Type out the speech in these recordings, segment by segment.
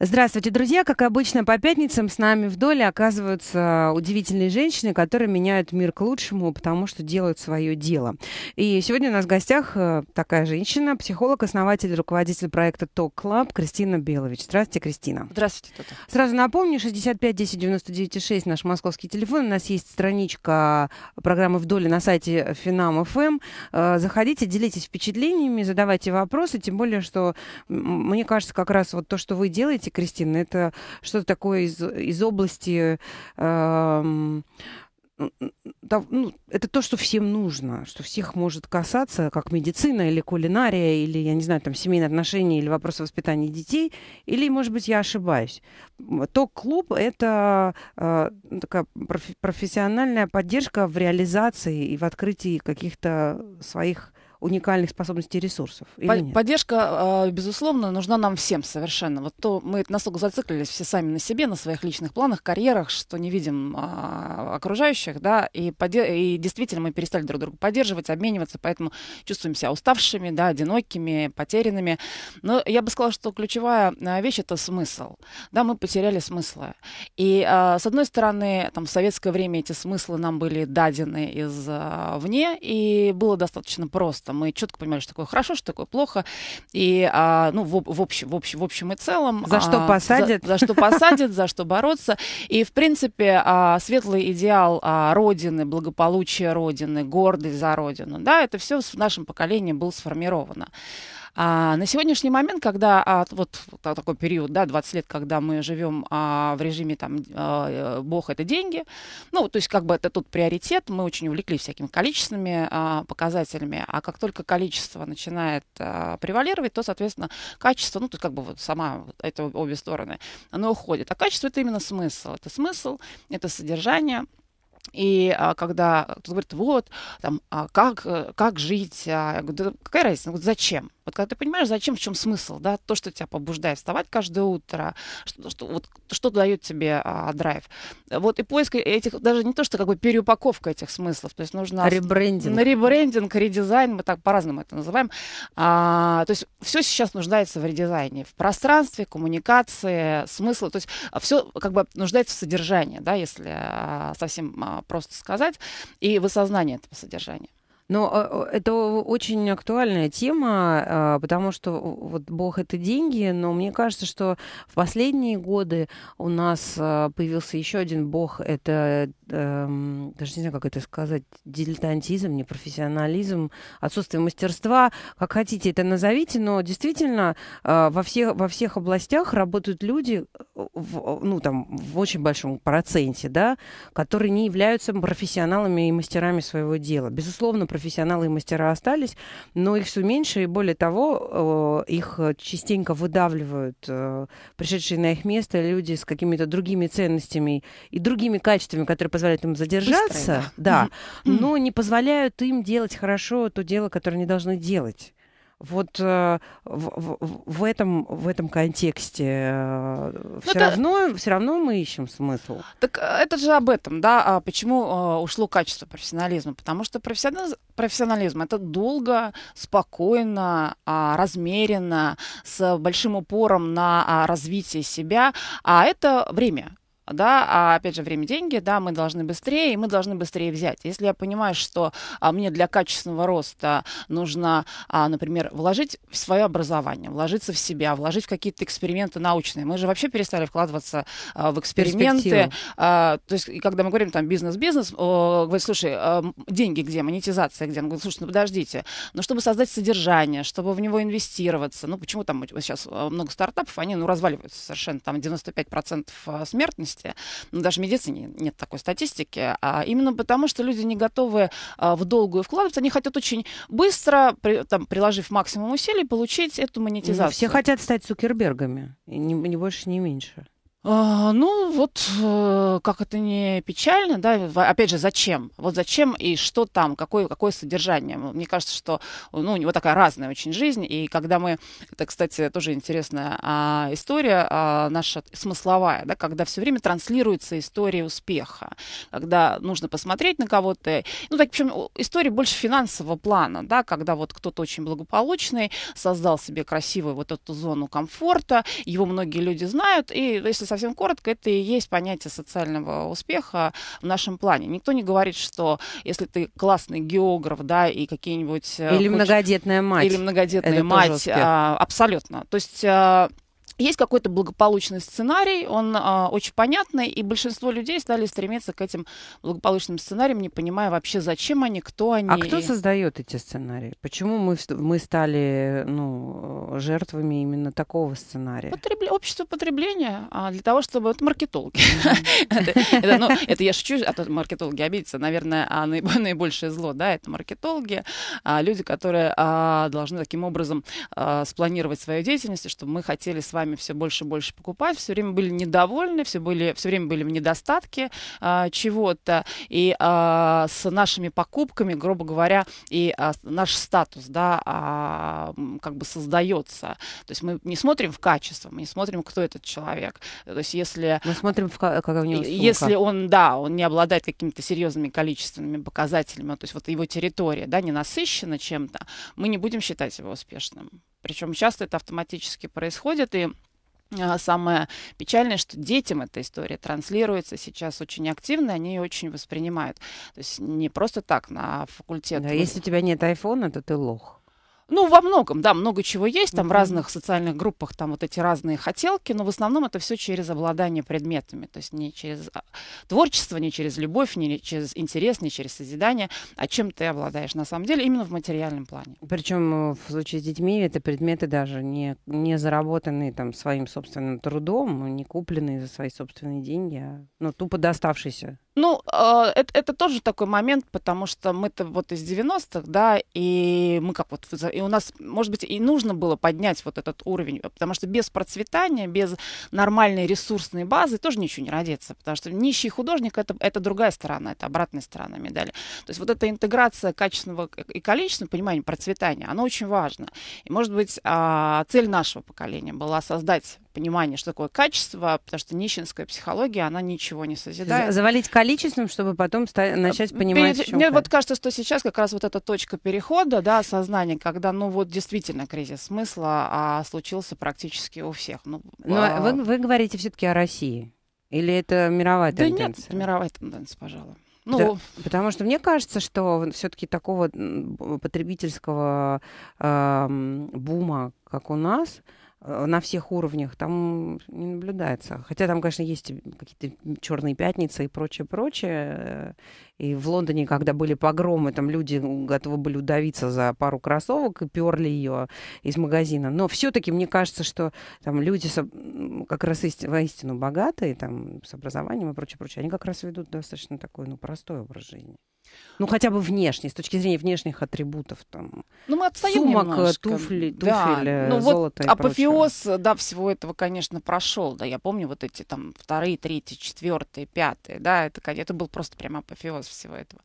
Здравствуйте, друзья. Как обычно, по пятницам с нами в доле оказываются удивительные женщины, которые меняют мир к лучшему, потому что делают свое дело. И сегодня у нас в гостях э, такая женщина, психолог, основатель, руководитель проекта Talk Club Кристина Белович. Здравствуйте, Кристина. Здравствуйте, Тота. Сразу напомню, 65 10 99 6 наш московский телефон. У нас есть страничка программы «В доле» на сайте Финам.фм. Эм. Э, заходите, делитесь впечатлениями, задавайте вопросы, тем более, что мне кажется, как раз вот то, что вы делаете, знаете, Кристина, это что-то такое из, из области... Э, эм, да, ну, это то, что всем нужно, что всех может касаться, как медицина или кулинария, или, я не знаю, там, семейные отношения, или вопросы воспитания детей, или, может быть, я ошибаюсь. Ток-клуб — это э, такая профи- профессиональная поддержка в реализации и в открытии каких-то своих уникальных способностей и ресурсов. Или нет? Поддержка, а, безусловно, нужна нам всем совершенно. Вот то мы настолько зациклились все сами на себе, на своих личных планах, карьерах, что не видим а, окружающих, да, и, поде- и действительно мы перестали друг друга поддерживать, обмениваться, поэтому чувствуем себя уставшими, да, одинокими, потерянными. Но я бы сказала, что ключевая а, вещь это смысл. Да, мы потеряли смысла. И с одной стороны, там в советское время эти смыслы нам были дадены извне, и было достаточно просто просто мы четко понимали, что такое хорошо, что такое плохо. И, а, ну, в, в, общем, в, общем, в общем и целом... За что а, посадят. За, за что посадят, за что бороться. И, в принципе, а, светлый идеал а, Родины, благополучия Родины, гордость за Родину, да, это все в нашем поколении было сформировано. А, на сегодняшний момент, когда а, вот такой период, да, 20 лет, когда мы живем а, в режиме там а, э, Бог это деньги, ну, то есть как бы это тут приоритет, мы очень увлеклись всякими количественными а, показателями, а как только количество начинает а, превалировать, то, соответственно, качество, ну, тут как бы вот сама это обе стороны, оно уходит. А качество это именно смысл, это смысл, это содержание. И а, когда кто-то говорит, вот, там, а как, э, как жить, а, я говорю, да какая разница, я зачем? Вот когда ты понимаешь, зачем, в чем смысл, да, то, что тебя побуждает вставать каждое утро, что, что, вот, что дает тебе а, драйв. Вот и поиск этих, даже не то, что как бы переупаковка этих смыслов, то есть нужно... Ребрендинг. На ребрендинг, редизайн, мы так по-разному это называем. А, то есть все сейчас нуждается в редизайне, в пространстве, коммуникации, смысла, то есть все как бы нуждается в содержании, да, если а, совсем а, просто сказать, и в осознании этого содержания. Но э, это очень актуальная тема, а, потому что вот Бог это деньги, но мне кажется, что в последние годы у нас а, появился еще один Бог, это эм, даже не знаю, как это сказать, дилетантизм, непрофессионализм, отсутствие мастерства, как хотите это назовите, но действительно а, во, всех, во всех областях работают люди э, в, ну, там, в очень большом проценте, да, которые не являются профессионалами и мастерами своего дела. Безусловно, профессионалы и мастера остались, но их все меньше, и более того, э, их частенько выдавливают э, пришедшие на их место люди с какими-то другими ценностями и другими качествами, которые позволяют им задержаться, Быстро, да, да но не позволяют им делать хорошо то дело, которое они должны делать вот э, в, в, в, этом, в этом контексте э, Но ну, все, это... равно, все равно мы ищем смысл. Так э, это же об этом, да, А почему ушло качество профессионализма. Потому что профессионализм, профессионализм это долго, спокойно, а, размеренно, с большим упором на а, развитие себя, а это время да, а опять же время, деньги, да, мы должны быстрее, и мы должны быстрее взять. Если я понимаю, что а, мне для качественного роста нужно, а, например, вложить в свое образование, вложиться в себя, вложить в какие-то эксперименты научные, мы же вообще перестали вкладываться а, в эксперименты. А, то есть, когда мы говорим там бизнес-бизнес, а, говорит, слушай, а, деньги где, монетизация где? Он говорит, слушай, ну подождите, но ну чтобы создать содержание, чтобы в него инвестироваться, ну почему там сейчас а, много стартапов, они ну разваливаются совершенно, там 95% а, смертности, удовольствие. Но ну, даже в медицине нет такой статистики. А именно потому, что люди не готовы а, в долгую вкладываться. Они хотят очень быстро, при, там, приложив максимум усилий, получить эту монетизацию. Ну, все хотят стать Цукербергами. Ни, ни больше, ни меньше. А, ну, вот э, как это не печально, да, опять же, зачем? Вот зачем и что там, какое, какое содержание? Мне кажется, что ну, у него такая разная очень жизнь, и когда мы, это, кстати, тоже интересная а, история а, наша смысловая, да, когда все время транслируется история успеха, когда нужно посмотреть на кого-то, ну, так, в общем, история больше финансового плана, да, когда вот кто-то очень благополучный создал себе красивую вот эту зону комфорта, его многие люди знают, и если совсем коротко, это и есть понятие социального успеха в нашем плане. Никто не говорит, что если ты классный географ, да, и какие-нибудь... Э, или хочешь... многодетная мать. Или многодетная это мать. А, абсолютно. То есть а, есть какой-то благополучный сценарий, он а, очень понятный, и большинство людей стали стремиться к этим благополучным сценариям, не понимая вообще, зачем они, кто а они. А кто и... создает эти сценарии? Почему мы, мы стали ну, жертвами именно такого сценария? Потреб... Общество потребления а, для того, чтобы... Это маркетологи. Ну, это я шучу, а то маркетологи обидятся. Наверное, а, наибольшее зло, да, это маркетологи, а, люди, которые должны таким образом спланировать свою деятельность, чтобы мы хотели с вами сами все больше и больше покупать, все время были недовольны, все, были, все время были в недостатке а, чего-то. И а, с нашими покупками, грубо говоря, и а, наш статус, да, а, как бы создается. То есть мы не смотрим в качество, мы не смотрим, кто этот человек. То есть если... Мы смотрим, в, какая у него сумка. Если он, да, он не обладает какими-то серьезными количественными показателями, то есть вот его территория, да, не насыщена чем-то, мы не будем считать его успешным. Причем часто это автоматически происходит, и а, Самое печальное, что детям эта история транслируется сейчас очень активно, они ее очень воспринимают. То есть не просто так на факультет. Да, если у тебя нет айфона, то ты лох. Ну, во многом, да, много чего есть. Там mm-hmm. разных социальных группах там вот эти разные хотелки, но в основном это все через обладание предметами. То есть не через а, творчество, не через любовь, не через интерес, не через созидание, а чем ты обладаешь на самом деле именно в материальном плане. Причем э, в случае с детьми это предметы даже не, не заработанные там своим собственным трудом, не купленные за свои собственные деньги, а ну, тупо доставшиеся ну, а, это, это тоже такой момент, потому что мы-то вот из 90-х, да, и мы как вот, и у нас, может быть, и нужно было поднять вот этот уровень, потому что без процветания, без нормальной ресурсной базы тоже ничего не родится, потому что нищий художник это, — это другая сторона, это обратная сторона медали. То есть вот эта интеграция качественного и количественного понимания процветания, она очень важна. И, может быть, а, цель нашего поколения была создать понимание, что такое качество, потому что нищенская психология, она ничего не созидает. Завалить количеством, чтобы потом э, начать понимать, Перед, Мне вот кажется, что сейчас как раз вот эта точка перехода, да, сознания, когда, ну, вот действительно кризис смысла а, случился практически у всех. Ну, Но ну, а, а... вы, вы говорите все-таки о России. Или это мировая да тенденция? Да нет, мировая тенденция, пожалуй. Ну, да, потому что мне кажется, что все-таки такого потребительского э, бума, как у нас, Э, на всех уровнях, там не наблюдается. Хотя там, конечно, есть какие-то черные пятницы и прочее, прочее. И в Лондоне, когда были погромы, там люди готовы были удавиться за пару кроссовок и перли ее из магазина. Но все-таки мне кажется, что там люди как раз воистину богатые, там, с образованием и прочее, прочее, они как раз ведут достаточно такой, ну, простой образ жизни. Ну, хотя бы внешне, с точки зрения внешних атрибутов. Там, ну, мы отстаем Сумок, немножко. Э, туфли, туфель, да. Э, ну, золото вот и апофеоз, прочее. да, всего этого, конечно, прошел. Да, я помню вот эти там вторые, третьи, четвертые, пятые, да, это, это был просто прям апофеоз всего этого.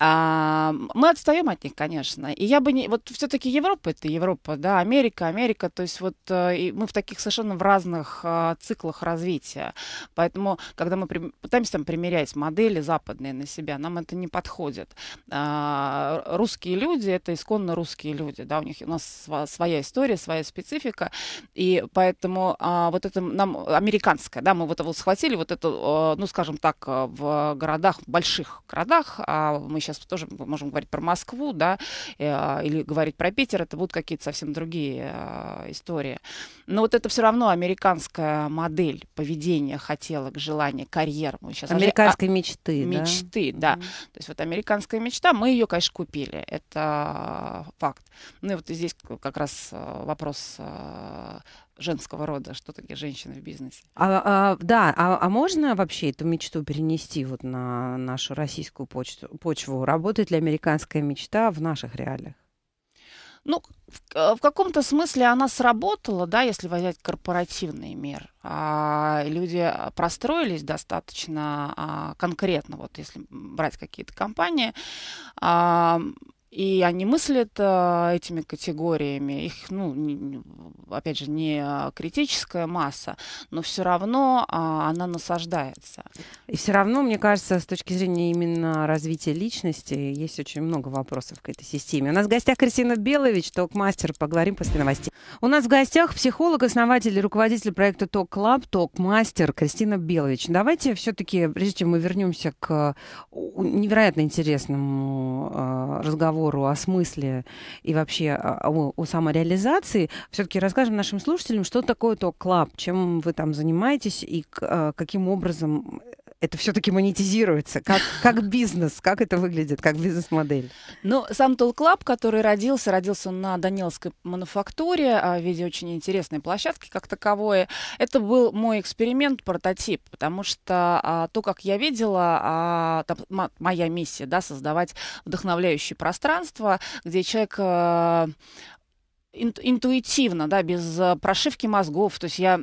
А, мы отстаем от них, конечно. И я бы не... Вот все-таки Европа — это Европа, да, Америка, Америка. То есть вот э, и мы в таких совершенно в разных а, циклах развития. Поэтому, когда мы при, пытаемся там примерять модели западные на себя, нам это не подходит подходит. А, русские люди — это исконно русские люди, да, у них у нас своя история, своя специфика, и поэтому а, вот это нам американское, да, мы вот это схватили, вот это, а, ну, скажем так, а, в городах, в больших городах, а мы сейчас тоже можем говорить про Москву, да, а, или говорить про Питер, это будут какие-то совсем другие истории. Но вот это все равно американская модель поведения, хотелок, желания, карьер. Мы сейчас Американской а... мечты, да? Мечты, да. Mm-hmm. То есть вот это американская мечта. Мы ее, конечно, купили. Это а, факт. Ну и вот здесь как раз а, вопрос а, женского рода, что такие женщины в бизнесе. А, а, да, а, а можно вообще эту мечту перенести вот на нашу российскую почту, почву? Работает ли американская мечта в наших реалиях? Ну, в, э, в каком-то смысле она сработала, да, если взять корпоративный мир. А, люди э, простроились достаточно а, конкретно, вот если брать какие-то компании. А, и они мыслят э, этими категориями. Их, ну, не, опять же, не а, критическая масса, но все равно э, она насаждается. И все равно, мне кажется, с точки зрения именно развития личности, есть очень много вопросов к этой системе. У нас в гостях Кристина Белович, ток-мастер. Поговорим после новостей. У нас в гостях психолог, основатель и руководитель проекта Ток Клаб, ток-мастер Кристина Белович. Давайте все-таки, прежде чем мы вернемся к невероятно интересному э, разговору, разговору о смысле и вообще о, о самореализации, все-таки расскажем нашим слушателям, что такое ток-клаб, чем вы там занимаетесь и э, каким образом это все-таки монетизируется? Как, как бизнес? Как это выглядит, как бизнес-модель? Ну, сам Tool который родился, родился он на Даниловской мануфактуре а, в виде очень интересной площадки как таковой. Это был мой эксперимент, прототип, потому что а, то, как я видела, а, там, м- моя миссия, да, создавать вдохновляющее пространство, где человек а, интуитивно, да, без а, прошивки мозгов. То есть я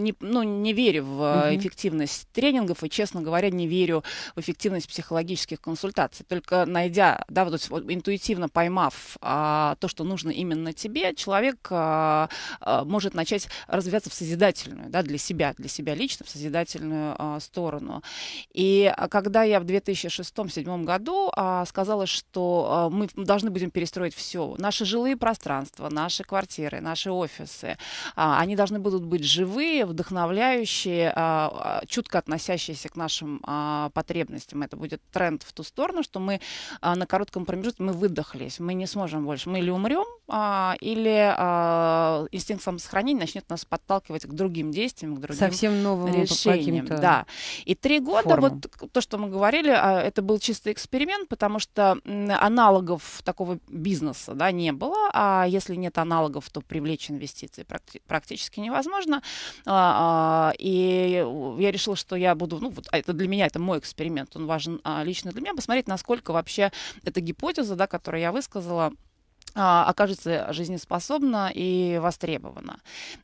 не, ну, не верю в mm-hmm. эффективность тренингов и, честно говоря, не верю в эффективность психологических консультаций. Только найдя, да, вот, интуитивно поймав а, то, что нужно именно тебе, человек а, а, может начать развиваться в созидательную, да, для себя, для себя лично, в созидательную а, сторону. И а, когда я в 2006-2007 году а, сказала, что а, мы должны будем перестроить все, наши жилые пространства, наши квартиры, наши офисы, а, они должны будут быть живые, вдохновляющие, а, а, чутко относящиеся к нашим а, потребностям. Это будет тренд в ту сторону, что мы на коротком промежутке мы выдохлись, мы не сможем больше, мы или умрем, или инстинкт самосохранения начнет нас подталкивать к другим действиям, к другим Совсем новым решениям. Да. И три года, формам. вот то, что мы говорили, это был чистый эксперимент, потому что аналогов такого бизнеса да, не было, а если нет аналогов, то привлечь инвестиции практически невозможно. А, и я решила, что я буду, ну, вот а это для меня, это мой эксперимент, он важен а, лично для меня, посмотреть, насколько вообще эта гипотеза, да, которую я высказала, а, окажется жизнеспособна и востребована.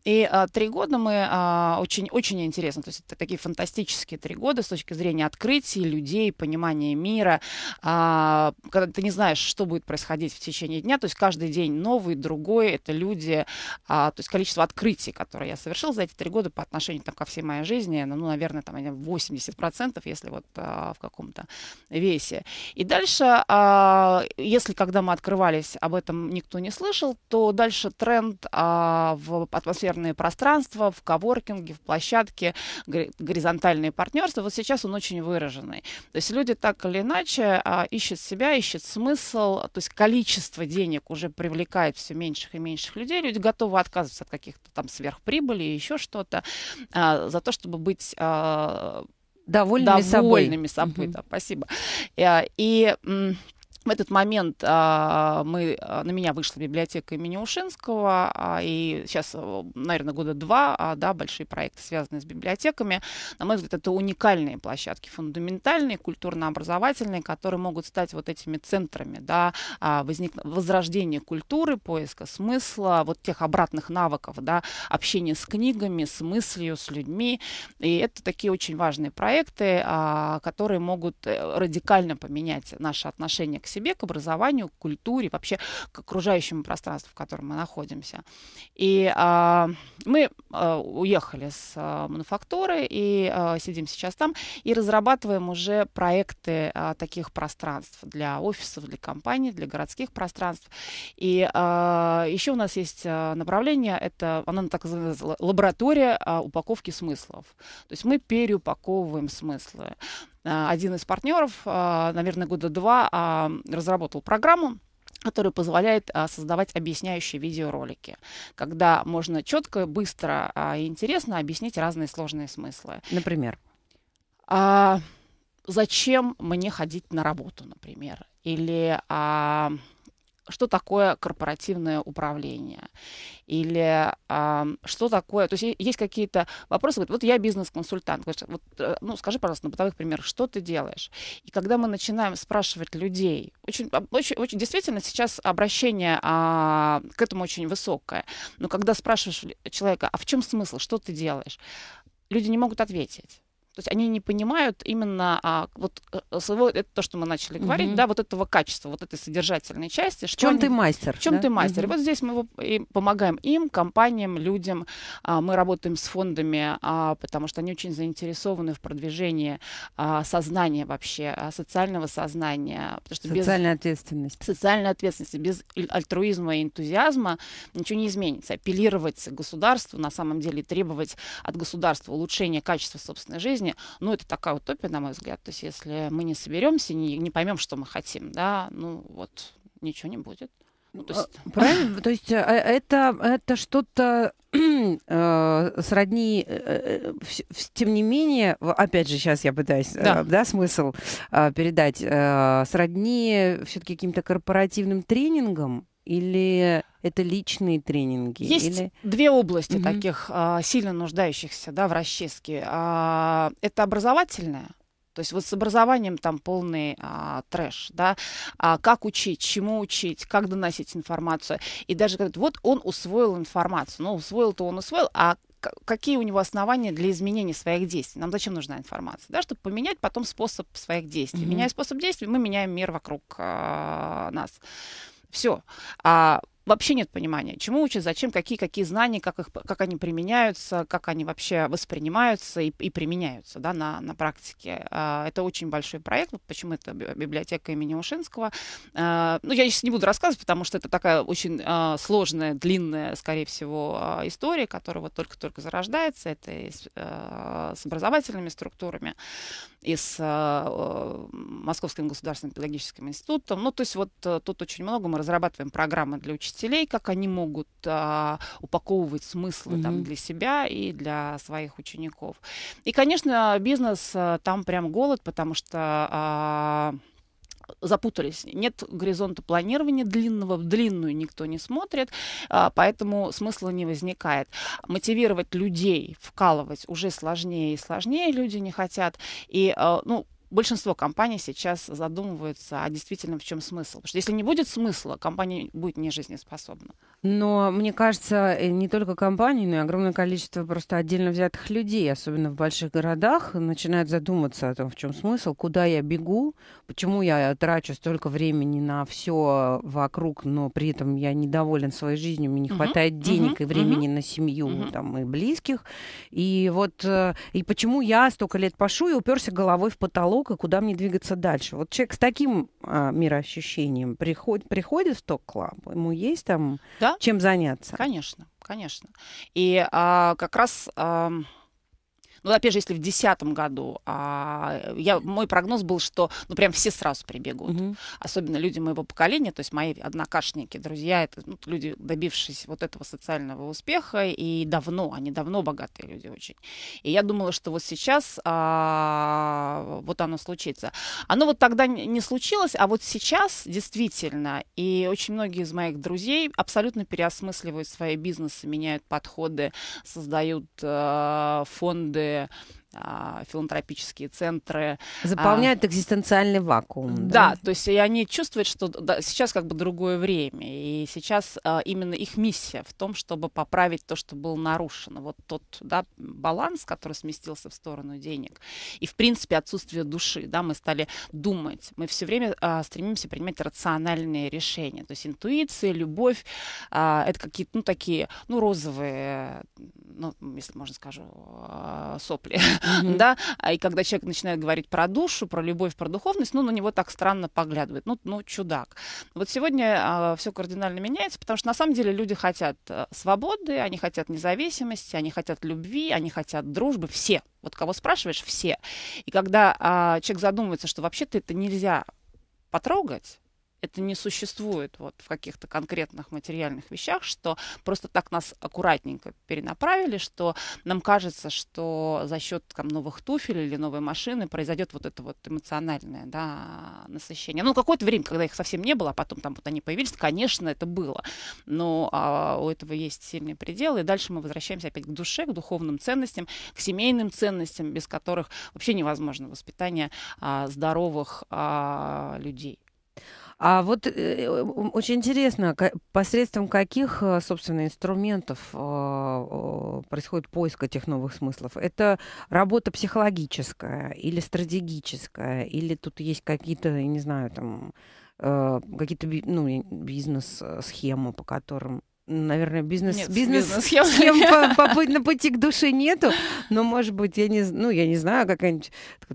И а, три года мы а, очень, очень интересно, то есть это такие фантастические три года с точки зрения открытий людей, понимания мира, а, когда ты не знаешь, что будет происходить в течение дня, то есть каждый день новый, другой, это люди, а, то есть количество открытий, которые я совершил за эти три года по отношению там, ко всей моей жизни, ну, наверное, там 80%, если вот а, в каком-то весе. И дальше, а, если когда мы открывались об этом этом никто не слышал, то дальше тренд а, в атмосферные пространства, в коворкинге, в площадке, горизонтальные партнерства, вот сейчас он очень выраженный. То есть люди так или иначе а, ищут себя, ищут смысл, то есть количество денег уже привлекает все меньших и меньших людей, люди готовы отказываться от каких-то там сверхприбыли и еще что-то а, за то, чтобы быть а, довольными, довольными собой. собой угу. да, спасибо. Э, и, и в этот момент а, мы, а, на меня вышла библиотека имени Ушинского, а, и сейчас, наверное, года два, а, да, большие проекты, связанные с библиотеками. На мой взгляд, это уникальные площадки, фундаментальные, культурно-образовательные, которые могут стать вот этими центрами, да, а, возник... возрождения культуры, поиска смысла, вот тех обратных навыков, да, общения с книгами, с мыслью, с людьми. И это такие очень важные проекты, а, которые могут э, радикально поменять наше отношение к себе себе, к образованию, к культуре, вообще к окружающему пространству, в котором мы находимся. И а, мы а, уехали с а, мануфактуры и а, сидим сейчас там и разрабатываем уже проекты а, таких пространств для офисов, для компаний, для городских пространств. И а, еще у нас есть а, направление, это она так называется лаборатория а, упаковки смыслов. То есть мы переупаковываем смыслы. А, один из партнеров, а, наверное, года два а, разработал программу, который позволяет а, создавать объясняющие видеоролики, когда можно четко, быстро и интересно объяснить разные сложные смыслы. Например? А, зачем мне ходить на работу, например? Или а, что такое корпоративное управление или э, что такое, то есть есть какие-то вопросы, вот, я бизнес-консультант, вот, э, ну скажи, пожалуйста, на бытовых примерах, что ты делаешь? И когда мы начинаем спрашивать людей, очень, очень, очень действительно сейчас обращение а, к этому очень высокое, но когда спрашиваешь человека, а в чем смысл, что ты делаешь, люди не могут ответить. То есть они не понимают именно а, вот э, э, своего, это то, что мы начали говорить, угу. да, вот этого качества, вот этой содержательной части. Что в чем они, ты мастер? В чем да? ты мастер? Угу. И вот здесь мы помогаем им, компаниям, людям. А, мы работаем с фондами, а, потому что они очень заинтересованы в продвижении а, сознания вообще, а, социального сознания. что Социальная без, ответственность. Социальная ответственность. Без альтруизма и энтузиазма ничего не изменится. Апеллировать государству, на самом деле требовать от государства улучшения качества собственной жизни, жизни, ну, это такая утопия, на мой взгляд. То есть если мы не соберемся, не, не поймем, что мы хотим, да, ну, вот, ничего не будет. Ну, то есть... А, правильно? То есть э, это, это что-то э, сродни, э, тем не менее, опять же, сейчас я пытаюсь, да, да смысл передать, сродни все-таки каким-то корпоративным тренингом или это личные тренинги? Есть или... две области Mm -hmm. таких а, сильно нуждающихся да, в расчистке. А, это образовательная, то есть вот с образованием там полный а, трэш, да, а, как учить, чему учить, как доносить информацию. И даже говорят, вот он усвоил информацию. Ну, усвоил-то он усвоил, а какие у него основания для изменения своих действий. Нам зачем нужна информация? Да, чтобы поменять потом способ своих действий. Mm-hmm. Меняя способ действий, мы меняем мир вокруг э, нас. Все. А вообще нет понимания, чему учат, зачем, какие, какие знания, как, их, как они применяются, как они вообще воспринимаются и, и применяются да, на, на практике. А, это очень большой проект, почему это библиотека имени Ушинского. А, ну, я сейчас не буду рассказывать, потому что это такая очень а, сложная, длинная, скорее всего, история, которая вот только-только зарождается. Это и с, с образовательными структурами, и с Московским государственным педагогическим институтом. Ну, то есть вот тут очень много мы разрабатываем программы для учителей учителей, как они могут а, упаковывать смыслы mm там, для себя и для своих учеников. И, конечно, бизнес а, там прям голод, потому что... А, запутались. Нет горизонта планирования длинного, в длинную никто не смотрит, а, поэтому смысла не возникает. Мотивировать людей вкалывать уже сложнее и сложнее люди не хотят. И, а, ну, большинство компаний сейчас задумываются, а действительно в чем смысл. Потому что если не будет смысла, компания будет не жизнеспособна. Но мне кажется, э, не только компании, но и огромное количество просто отдельно взятых людей, особенно в больших городах, начинают задуматься о том, в чем смысл, куда я бегу, почему я трачу столько времени на все вокруг, но при этом я недоволен своей жизнью, мне не угу, хватает денег угу, и времени угу. на семью там, и близких. И вот э, и почему я столько лет пошу и уперся головой в потолок, потолок и куда мне двигаться дальше. Вот человек с таким а, мироощущением приход, приходит в ток-клаб, ему есть там да? чем заняться? Конечно, конечно. И а, как раз... А ну, опять же, если в 2010 году а, я, мой прогноз был, что ну прям все сразу прибегут. Угу. Особенно люди моего поколения, то есть мои однокашники, друзья, это ну, люди, добившиеся вот этого социального успеха, и давно, они давно богатые люди очень. И я думала, что вот сейчас а, вот оно случится. Оно вот тогда не случилось, а вот сейчас действительно, и очень многие из моих друзей абсолютно переосмысливают свои бизнесы, меняют подходы, создают э, фонды Yeah. А, филантропические центры. А, Заполняют а, экзистенциальный вакуум. Да, да, то есть и они чувствуют, что да, сейчас как бы другое время, и сейчас а, именно их миссия в том, чтобы поправить то, что было нарушено. Вот тот да, баланс, который сместился в сторону денег, и в принципе отсутствие души, да, мы стали думать, мы все время а, стремимся принимать рациональные решения, то есть интуиция, любовь, а, это какие-то, ну, такие, ну, розовые, ну, если можно скажу, а, сопли, mm-hmm. да, а и когда человек начинает говорить про душу, про любовь, про духовность, ну, на него так странно поглядывает, ну, ну чудак. Вот сегодня а, все кардинально меняется, потому что на самом деле люди хотят э, свободы, они хотят независимости, они хотят любви, они хотят дружбы, все. Вот кого спрашиваешь, все. И когда а, человек задумывается, что вообще-то это нельзя потрогать, это не существует вот в каких-то конкретных материальных вещах, что просто так нас аккуратненько перенаправили, что нам кажется, что за счет там, новых туфель или новой машины произойдет вот это вот эмоциональное да, насыщение. Ну, какое-то время, когда их совсем не было, а потом там вот они появились, конечно, это было. Но а, у этого есть сильные пределы. И дальше мы возвращаемся опять к душе, к духовным ценностям, к семейным ценностям, без которых вообще невозможно воспитание а, здоровых а, людей. А вот э, очень интересно, посредством каких, э, собственно, инструментов э, происходит поиск этих новых смыслов? Это работа психологическая или стратегическая, или тут есть какие-то, я не знаю, там какие-то ну, бизнес-схемы, по которым наверное, бизнес, Нет, бизнес, бизнес схем, схем по, по, на пути к душе нету, но, может быть, я не, ну, я не знаю, какая-нибудь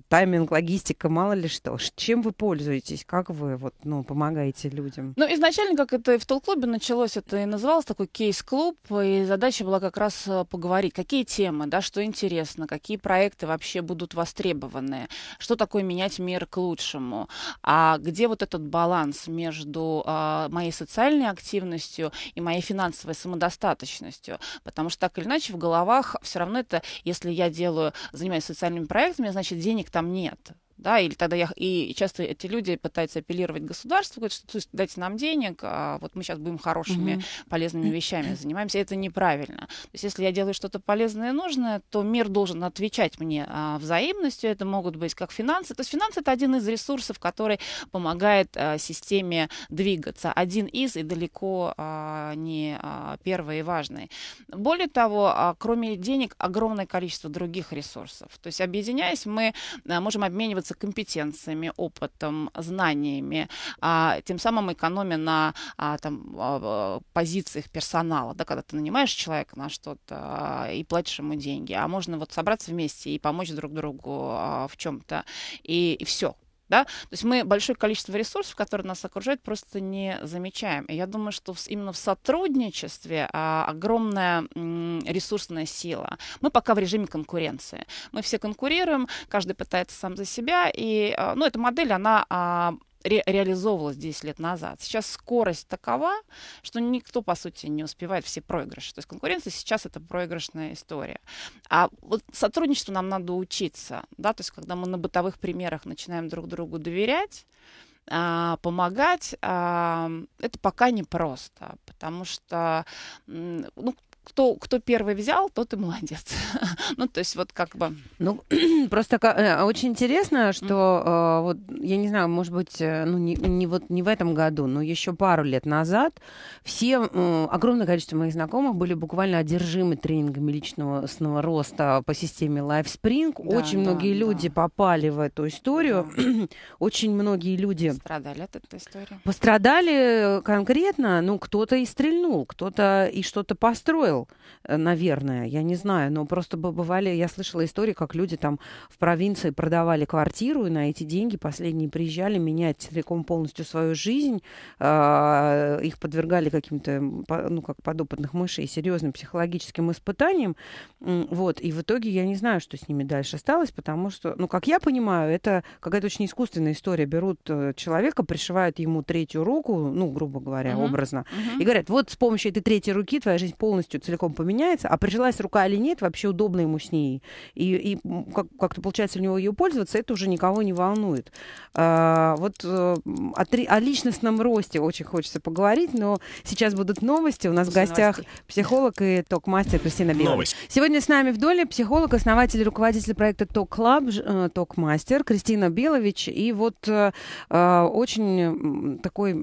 тайминг, логистика, мало ли что. Чем вы пользуетесь? Как вы вот, ну, помогаете людям? Ну, изначально, как это в толклубе началось, это и называлось такой кейс-клуб, и задача была как раз э, поговорить, какие темы, да, что интересно, какие проекты вообще будут востребованы, что такое менять мир к лучшему, а где вот этот баланс между а, моей социальной активностью и моей финансовой финансовой самодостаточностью. Потому что так или иначе в головах все равно это, если я делаю, занимаюсь социальными проектами, значит денег там нет да, или тогда я, и часто эти люди пытаются апеллировать государству, говорят, что, то есть, дайте нам денег, а вот мы сейчас будем хорошими, угу. полезными вещами занимаемся, это неправильно. То есть, если я делаю что-то полезное и нужное, то мир должен отвечать мне а, взаимностью, это могут быть как финансы, то есть, финансы это один из ресурсов, который помогает а, системе двигаться, один из и далеко а, не а, первый и важный. Более того, а, кроме денег, огромное количество других ресурсов, то есть, объединяясь, мы а, можем обмениваться обзаводятся компетенциями, опытом, знаниями, а, тем самым экономя на а, там, а, а позициях персонала, да, когда ты нанимаешь человека на что-то а, и платишь ему деньги, а можно вот собраться вместе и помочь друг другу а, в чем-то, и, и все, да? То есть мы большое количество ресурсов, которые нас окружают, просто не замечаем. И я думаю, что именно в сотрудничестве а, огромная ресурсная сила. Мы пока в режиме конкуренции. Мы все конкурируем, каждый пытается сам за себя. И а, ну, эта модель, она а, ре реализовывалось 10 лет назад. Сейчас скорость такова, что никто, по сути, не успевает все проигрыши. То есть конкуренция сейчас это проигрышная история. А вот сотрудничеству нам надо учиться. Да? То есть когда мы на бытовых примерах начинаем друг другу доверять, а, помогать, а, это пока не просто, потому что ну, кто, кто первый взял, тот и молодец. ну, то есть вот как бы... Ну, просто э, очень интересно, что, э, вот, я не знаю, может быть, э, ну, не, не, вот, не в этом году, но еще пару лет назад все, э, огромное количество моих знакомых были буквально одержимы тренингами личного личностного роста по системе LifeSpring. Да, очень да, многие да. люди попали в эту историю. Да. очень многие люди... Пострадали от этой истории. Пострадали конкретно, ну, кто-то и стрельнул, кто-то и что-то построил, был, э, наверное, я не знаю, но просто бывали, я слышала истории, как люди там в провинции продавали квартиру и на эти деньги последние приезжали менять целиком полностью свою жизнь, а, их подвергали каким-то, ну, как подопытных мышей, серьезным психологическим испытаниям, вот, и в итоге я не знаю, что с ними дальше осталось, потому что, ну, как я понимаю, это какая-то очень искусственная история, берут э, человека, пришивают ему третью руку, ну, грубо говоря, uh-huh. образно, uh-huh. и говорят, вот с помощью этой третьей руки твоя жизнь полностью целиком поменяется, а прижилась рука или нет, вообще удобно ему с ней. И, и как- как-то получается у него ее пользоваться, это уже никого не волнует. А, вот э, о, о личностном росте очень хочется поговорить, но сейчас будут новости. У нас После в гостях новостей. психолог и ток-мастер Кристина Белова. Новость. Сегодня с нами в доле психолог, основатель и руководитель проекта Ток-клаб, э, Ток-мастер Кристина Белович. И вот э, э очень такой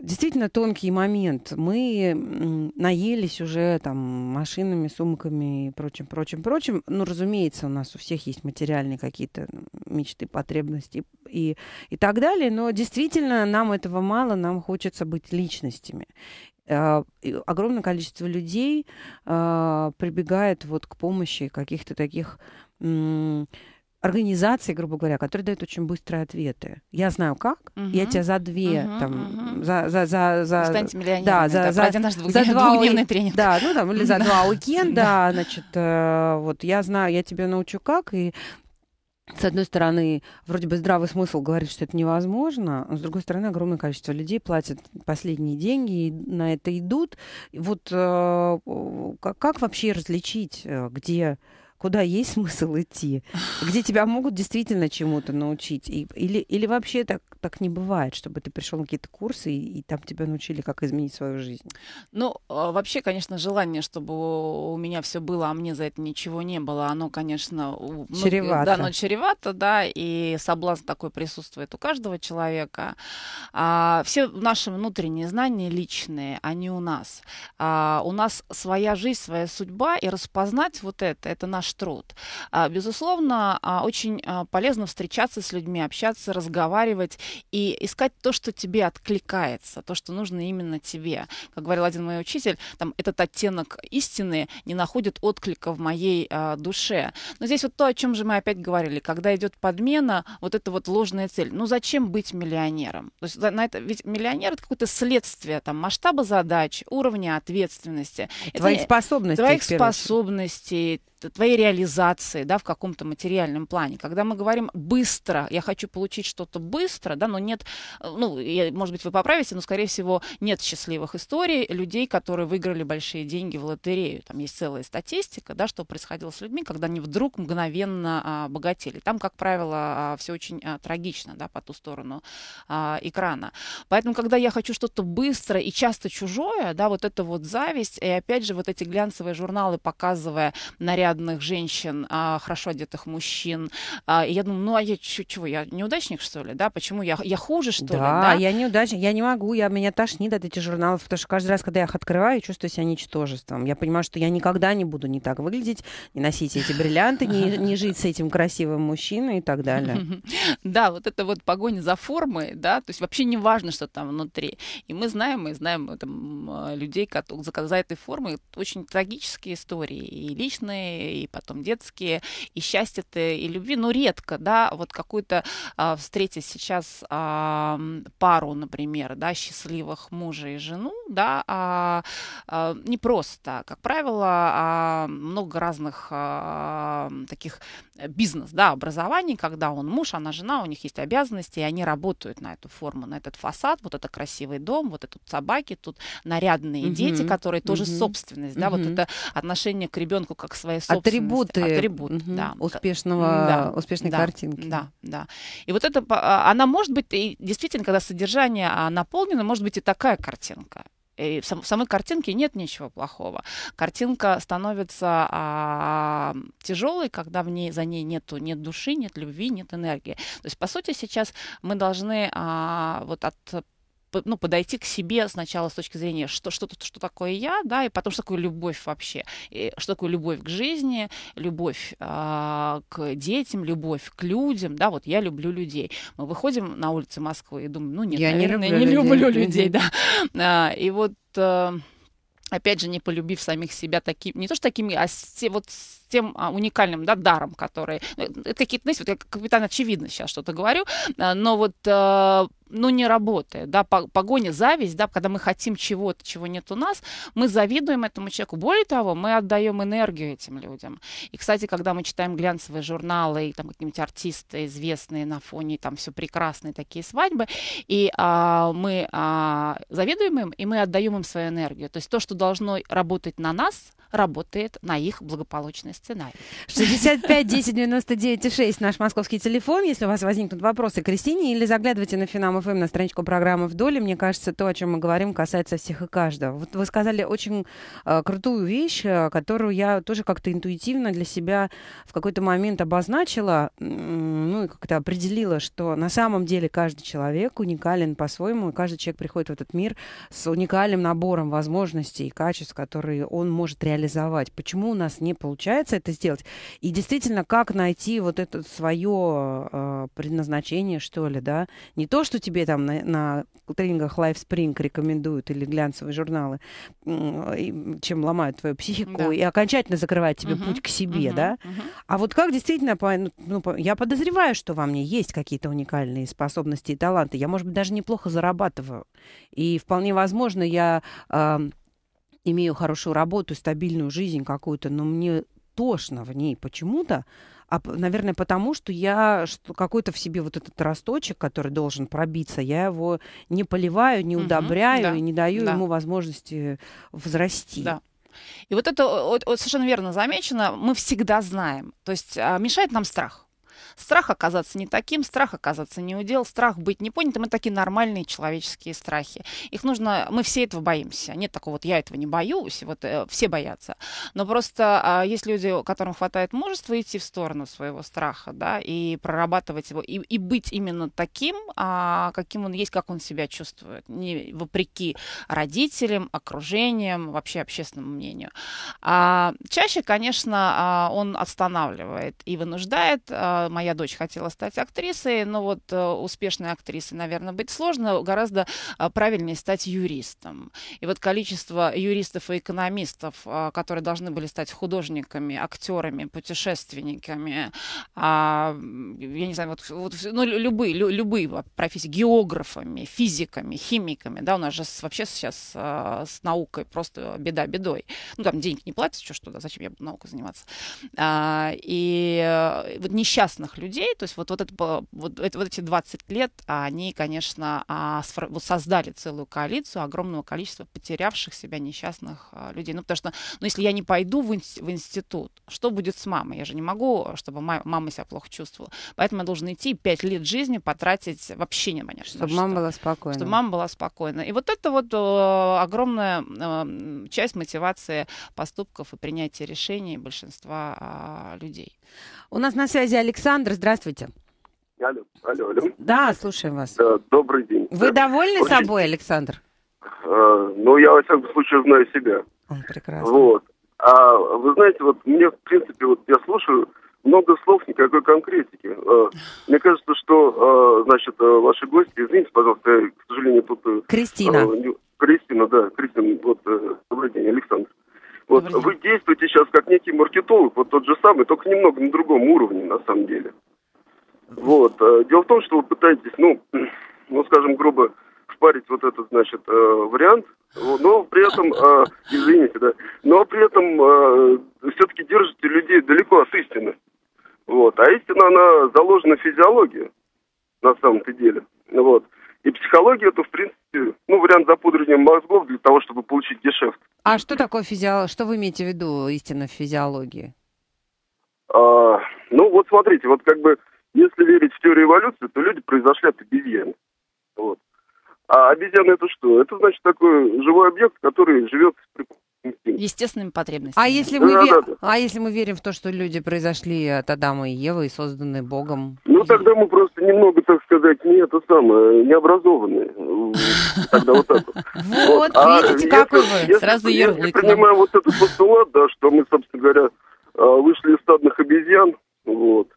действительно тонкий момент. Мы наелись уже там машинами, сумками и прочим, прочим, прочим. Ну, разумеется, у нас у всех есть материальные какие-то мечты, потребности и, и так далее, но действительно нам этого мало, нам хочется быть личностями. А, огромное количество людей а, прибегает вот к помощи каких-то таких организации, грубо говоря, которые дают очень быстрые ответы. Я знаю как, угу. я тебя за две угу, там угу. за за за за Станьте миллионером. Да, за за, за, за два двухдневный тренинг. Да, ну там или за два уикенда, значит, э, вот я знаю, я тебя научу как и с одной стороны, вроде бы здравый смысл говорит, что это невозможно, но а с другой стороны, огромное количество людей платят последние деньги и на это идут. вот э, как, как вообще различить, э, где куда есть смысл идти, где тебя могут действительно чему-то научить. И, или, или вообще так так не бывает, чтобы ты пришел на какие-то курсы, и, и там тебя научили, как изменить свою жизнь. Ну, а, вообще, конечно, желание, чтобы у меня все было, а мне за это ничего не было, оно, конечно, чревато. Ну, да, но чревато, да, и соблазн такой присутствует у каждого человека. А, все наши внутренние знания личные, они у нас. А, у нас своя жизнь, своя судьба, и распознать вот это, это наш труд. А, безусловно, а, очень а, полезно встречаться с людьми, общаться, разговаривать, и искать то, что тебе откликается, то, что нужно именно тебе. Как говорил один мой учитель, там этот оттенок истины не находит отклика в моей э, душе. Но здесь вот то, о чем же мы опять говорили, когда идет подмена, вот эта вот ложная цель. Ну зачем быть миллионером? То есть на это ведь миллионер это какое-то следствие там масштаба задач, уровня ответственности, твоих это, способностей, твоих способностей твоей реализации, да, в каком-то материальном плане. Когда мы говорим быстро, я хочу получить что-то быстро, да, но нет, э, ну, я, может быть, вы поправите, но, скорее всего, нет счастливых историй людей, которые выиграли большие деньги в лотерею. Там есть целая статистика, да, что происходило с людьми, когда они вдруг мгновенно а, богатели. Там, как правило, а, все очень а, трагично, да, по ту сторону а, экрана. Поэтому, когда я хочу что-то быстро и часто чужое, да, вот это вот зависть, и опять же, вот эти глянцевые журналы, показывая наряд нарядных женщин, а, хорошо одетых мужчин. А, и я думаю, ну а я чего, я неудачник, что ли, да? Почему я, я хуже, что да, ли? Да, я неудачник, я не могу, я, меня тошнит от этих журналов, потому что каждый раз, когда я их открываю, я чувствую себя ничтожеством. Я понимаю, что я никогда не буду не так выглядеть, не носить эти бриллианты, не, не жить с этим красивым мужчиной и так далее. Да, вот это вот погоня за формой, да, то есть вообще не важно, что там внутри. И мы знаем, мы знаем там, а, людей, за этой формой очень трагические истории, и личные, и потом детские, и счастье ты, и любви, но редко, да, вот какую-то а, встретить сейчас а, пару, например, да, счастливых мужа и жену, да, а, а, непросто, как правило, а, много разных а, таких э, бизнес, да, образований, когда он муж, она жена, у них есть обязанности, и они работают на эту форму, на этот фасад, вот это красивый дом, вот этот собаки, тут нарядные угу, дети, которые угу, тоже собственность, угу. да, вот это отношение к ребенку как к своей Атрибуты, атрибут, угу, да, успешного, да, успешной да, картинки. Да, да. И вот это, а, она может быть, и действительно, когда содержание а, наполнено, может быть и такая картинка. И в, сам, в самой картинке нет ничего плохого. Картинка становится а, тяжелой, когда в ней за ней нету нет души, нет любви, нет энергии. То есть, по сути, сейчас мы должны а, вот от ну, подойти к себе сначала с точки зрения, что, что, что такое я, да, и потом, что такое любовь вообще, и что такое любовь к жизни, любовь э, к детям, любовь к людям, да, вот я люблю людей. Мы выходим на улицы Москвы и думаем, ну, нет, я наверное, не люблю не людей, люблю людей да. А, и вот, э, опять же, не полюбив самих себя такими не то что такими, а с, вот с тем а, уникальным да, даром, который... Ну, Это какие-то, знаете, вот я капитан очевидно сейчас что-то говорю, э, но вот э, ну, не работает, да, погоня, зависть, да, когда мы хотим чего-то, чего нет у нас, мы завидуем этому человеку. Более того, мы отдаем энергию этим людям. И, кстати, когда мы читаем глянцевые журналы и там какие-нибудь артисты известные на фоне там все прекрасные такие свадьбы, и а, мы а, завидуем им, и мы отдаем им свою энергию. То есть то, что должно работать на нас, работает на их благополучной сценарий. 65 10 99 6 наш московский телефон. Если у вас возникнут вопросы к Кристине, или заглядывайте на Финам ФМ, на страничку программы «Вдоль». мне кажется, то, о чем мы говорим, касается всех и каждого. Вот вы сказали очень э, крутую вещь, э, которую я тоже как-то интуитивно для себя в какой-то момент обозначила, ну и как-то определила, что на самом деле каждый человек уникален по-своему, и каждый человек приходит в этот мир с уникальным набором возможностей и качеств, которые он может реализовать. Почему у нас не получается пытаться это сделать. И действительно, как найти вот это свое э, а, предназначение, что ли, да? Не то, что тебе там на, на тренингах Life Spring рекомендуют или глянцевые журналы, чем ломают твою психику да. и окончательно закрывают тебе угу, путь к себе, угу, да? Угу. А вот как действительно, ну, ну я подозреваю, что во мне есть какие-то уникальные способности и таланты. Я, может быть, даже неплохо зарабатываю. И вполне возможно, я э, имею хорошую работу, стабильную жизнь какую-то, но мне тошно в ней почему-то. А, наверное, потому что я что какой-то в себе вот этот росточек, который должен пробиться, я его не поливаю, не удобряю угу, да, и не даю да. ему возможности взрасти. Да. И вот это вот, совершенно верно замечено, мы всегда знаем. То есть а, мешает нам страх. Страх оказаться не таким, страх оказаться не удел, страх быть непонятым. Это такие нормальные человеческие страхи. Их нужно... Мы все этого боимся. Нет такого вот «я этого не боюсь», вот э, все боятся. Но просто э, есть люди, которым хватает мужества идти в сторону своего страха, да, и прорабатывать его, и, и быть именно таким, э, каким он есть, как он себя чувствует, не вопреки родителям, окружением, вообще общественному мнению. А чаще, конечно, а, он останавливает и вынуждает моя дочь хотела стать актрисой, но вот э, успешной актрисой, наверное, быть сложно, гораздо а, правильнее стать юристом. И вот количество юристов и экономистов, а, которые должны были стать художниками, актерами, путешественниками, а, я не знаю, вот, вот ну, любые, любые профессии, географами, физиками, химиками, да, у нас же вообще сейчас с наукой просто беда бедой. Ну, там денег не платят, что что, туда, зачем я буду наукой заниматься. И э, вот несчастные классных людей. То есть вот, вот, это, вот, это, вот эти 20 лет, а они, конечно, а, вот создали целую коалицию огромного количества потерявших себя несчастных а, людей. Ну, потому что, ну, если я не пойду в, институт, что будет с мамой? Я же не могу, чтобы мама себя плохо чувствовала. Поэтому я должен идти 5 лет жизни потратить вообще не понятно. Чтобы что, мама была спокойна. Чтобы мама была спокойна. И вот это вот э, огромная э, часть мотивации поступков и принятия решений большинства э, людей. У нас на связи Александр. Здравствуйте. Алло, алло, алло. Да, слушаем вас. Да, добрый день. Вы да. довольны Очень... собой, Александр? Э, ну, я, во всяком случае, знаю себя. Он прекрасно. Вот. А вы знаете, вот мне, в принципе, вот я слушаю, много слов, никакой конкретики. Э, мне кажется, что, э, значит, э, ваши гости, извините, пожалуйста, я, к сожалению, тут... Кристина. Кристина, да, Кристина, вот, добрый день, Александр. Вот Вред. вы действуете сейчас как некий маркетолог, вот тот же самый, только немного на другом уровне, на самом деле. Вот. Э, дело в том, что вы пытаетесь, ну, ну, скажем, грубо впарить вот этот, значит, э, вариант, но при этом, э, извините, да, но при этом все-таки держите людей далеко от истины. Вот. А истина, она заложена в физиологию, на самом-то деле. Вот. И психология это, в принципе, ну, вариант запудривания мозгов для того, чтобы получить дешевт. А что такое физиология? Что вы имеете в виду истинно в физиологии? А, ну, вот смотрите, вот как бы, если верить в теорию эволюции, то люди произошли от обезьян. Вот. А обезьяны это что? Это значит такой живой объект, который живет при естественными потребностями. А если, мы да, ве... да, а если мы верим в то, что люди произошли от Адама и Евы и созданы Богом? Ну, тогда мы просто немного, так сказать, не это самое, не образованные. Тогда вот так вот. А видите, какой вы. Сразу ярлык. Я принимаю вот этот постулат, да, что мы, собственно говоря, а, вышли из стадных обезьян, вот,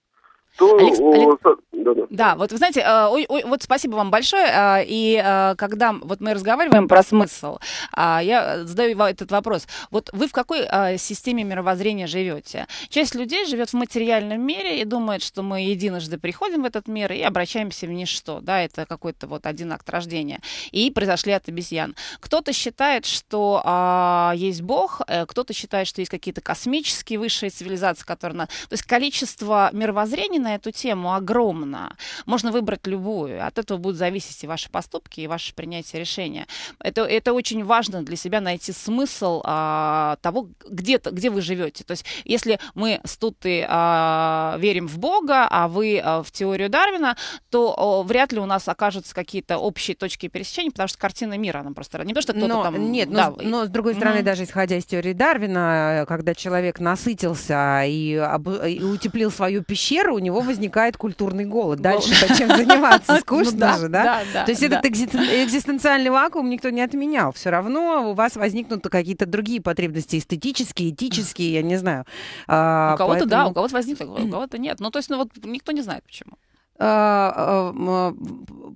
Алекс... Алекс... Да, вот вы знаете, э, ой, ой, вот спасибо вам большое. Э, и э, когда вот мы разговариваем про смысл, я задаю этот вопрос. Вот вы в какой системе мировоззрения живете? Часть людей живет в материальном мире и думает, что мы единожды приходим в этот мир и обращаемся в ничто. Да, это какой-то вот один акт рождения. И произошли от обезьян. Кто-то считает, что есть Бог, кто-то считает, что есть какие-то космические высшие цивилизации, которые... То есть количество мировоззрений на эту тему огромно. Можно выбрать любую. От этого будут зависеть и ваши поступки, и ваше принятие решения. Это, это очень важно для себя найти смысл а, того, где, где вы живете. То есть если мы с Тутой а, э, верим в Бога, а вы а, в теорию Дарвина, то а, вряд ли у нас окажутся какие-то общие точки пересечения, потому что картина мира, она просто... Не то что кто-то но, там... Нет, да, но, и... но с другой стороны, mm-hmm. даже исходя из теории Дарвина, э, когда человек насытился и, об... и утеплил свою пещеру, у него него возникает культурный голод. Дальше зачем заниматься? Скучно ну же, да? То есть этот экзистенциальный вакуум никто не отменял. Все равно у вас возникнут какие-то другие потребности эстетические, этические, я не знаю. А, у кого-то да, у кого-то возникло, у кого-то нет. Ну, то есть, ну вот никто не знает почему а, а,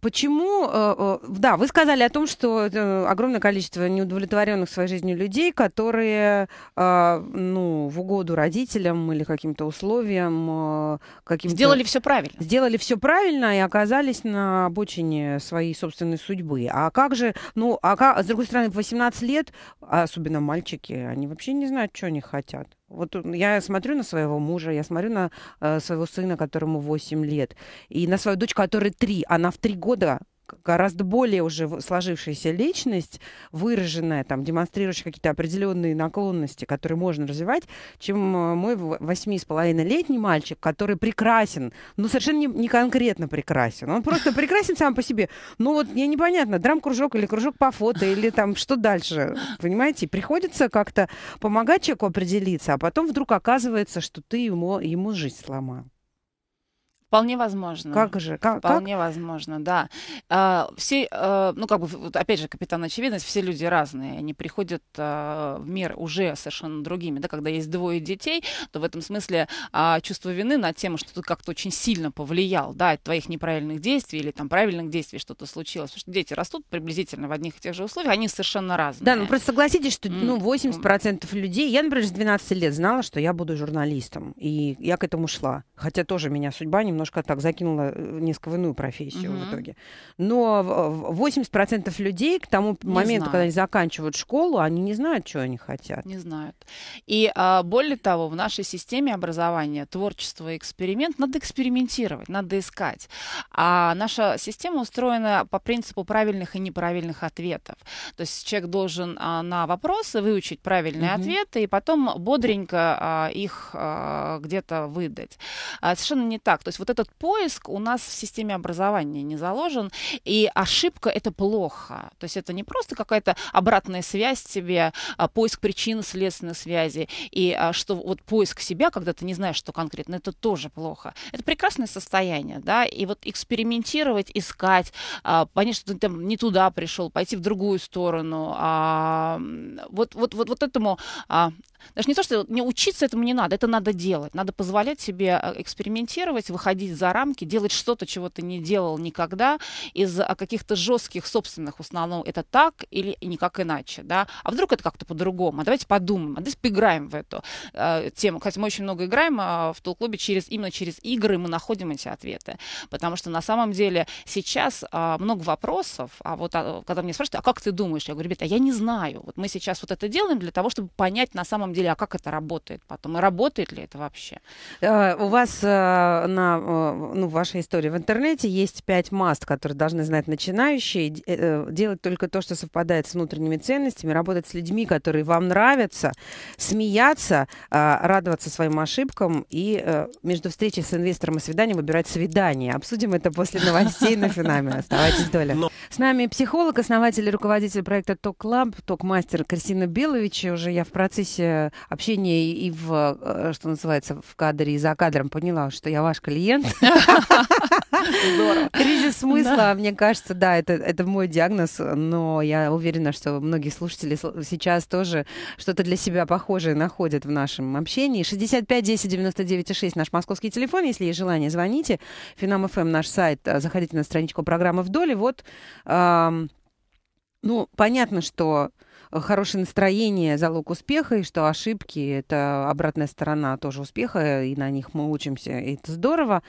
почему, э, э, да, вы сказали о том, что огромное количество неудовлетворенных своей жизнью людей, которые, э, ну, в угоду родителям или каким-то условиям, каким сделали все правильно, сделали все правильно и оказались на обочине своей собственной судьбы. А как же, ну, а как, с другой стороны, в 18 лет, особенно мальчики, они вообще не знают, что они хотят. Вот я смотрю на своего мужа, я смотрю на э, своего сына, которому 8 лет, и на свою дочь, которой 3. Она в 3 года гораздо более уже сложившаяся личность, выраженная, там, демонстрирующая какие-то определенные наклонности, которые можно развивать, чем э, мой восьми с половиной летний мальчик, который прекрасен, но ну, совершенно не, не конкретно прекрасен. Он просто прекрасен сам по себе. Ну, вот мне непонятно, драм-кружок или кружок по фото, или там что дальше, понимаете? Приходится как-то помогать человеку определиться, а потом вдруг оказывается, что ты ему, ему жизнь сломал. Вполне возможно. Как же? Как, Вполне как? возможно, да. А, все, а, ну как бы, вот, опять же, капитан очевидность, все люди разные. Они приходят а, в мир уже совершенно другими. Да? Когда есть двое детей, то в этом смысле а, чувство вины на тему, что ты как-то очень сильно повлиял, да, от твоих неправильных действий или там правильных действий что-то случилось. Потому что дети растут приблизительно в одних и тех же условиях, они совершенно разные. Да, ну просто согласитесь, что ну, 80% людей, я, например, с 12 лет знала, что я буду журналистом, и я к этому шла. Хотя тоже меня судьба немножко немножко так закинула э, низко профессию угу. в итоге. Но 80% людей к тому не моменту, знают. когда они заканчивают школу, они не знают, что они хотят. Не знают. И а, более того, в нашей системе образования творчество и эксперимент надо экспериментировать, надо искать. А наша система устроена по принципу правильных и неправильных ответов. То есть человек должен а, на вопросы выучить правильные угу. ответы и потом бодренько а, их где-то выдать. Совершенно не так. То есть вот этот поиск у нас в системе образования не заложен, и ошибка это плохо. То есть это не просто какая-то обратная связь тебе, а, поиск причин следственной связи и а, что вот поиск себя, когда ты не знаешь, что конкретно, это тоже плохо. Это прекрасное состояние, да, и вот экспериментировать, искать, а, понять, что ты там не туда пришел, пойти в другую сторону, вот, вот, вот, вот этому даже не то, что не учиться этому не надо, это надо делать. Надо позволять себе а, экспериментировать, выходить за рамки, делать что-то, чего ты не делал никогда, из а, каких-то жестких собственных установок. Это так или никак иначе, да? А вдруг это как-то по-другому? А давайте подумаем, а давайте поиграем в эту э, тему. Хотя мы очень много играем э, в тулклубе, через, именно через игры мы находим эти ответы. Потому что на самом деле сейчас э, много вопросов, а вот а, когда мне спрашивают, а как ты думаешь? Я говорю, ребята, я не знаю. Вот мы сейчас вот это делаем для того, чтобы понять на самом деле, а как это работает потом? И работает ли это вообще? Э, у вас э, на э, ну, вашей истории в интернете есть пять маст, которые должны знать начинающие, делать только то, что совпадает с внутренними ценностями, работать с людьми, которые вам нравятся, смеяться, радоваться своим ошибкам и между встречей с инвестором и свиданием выбирать свидание. Обсудим это после новостей на финаме. Оставайтесь доля. С нами психолог, основатель и руководитель проекта Ток Клаб, Ток Мастер Кристина Белович. Уже я в процессе Э, общение и в, э, что называется, в кадре и за кадром поняла, что я ваш клиент. Здорово. Кризис смысла, мне кажется, да, это, это мой диагноз, но я уверена, что многие слушатели сейчас тоже что-то для себя похожее находят в нашем общении. 65 10 99 6 наш московский телефон, если есть желание, звоните. Финам ФМ эм наш сайт, э, заходите на страничку программы «Вдоль», и вот... ну, понятно, что Э, хорошее настроение – залог успеха, и что ошибки – это обратная сторона тоже успеха, и на них мы учимся, и это здорово.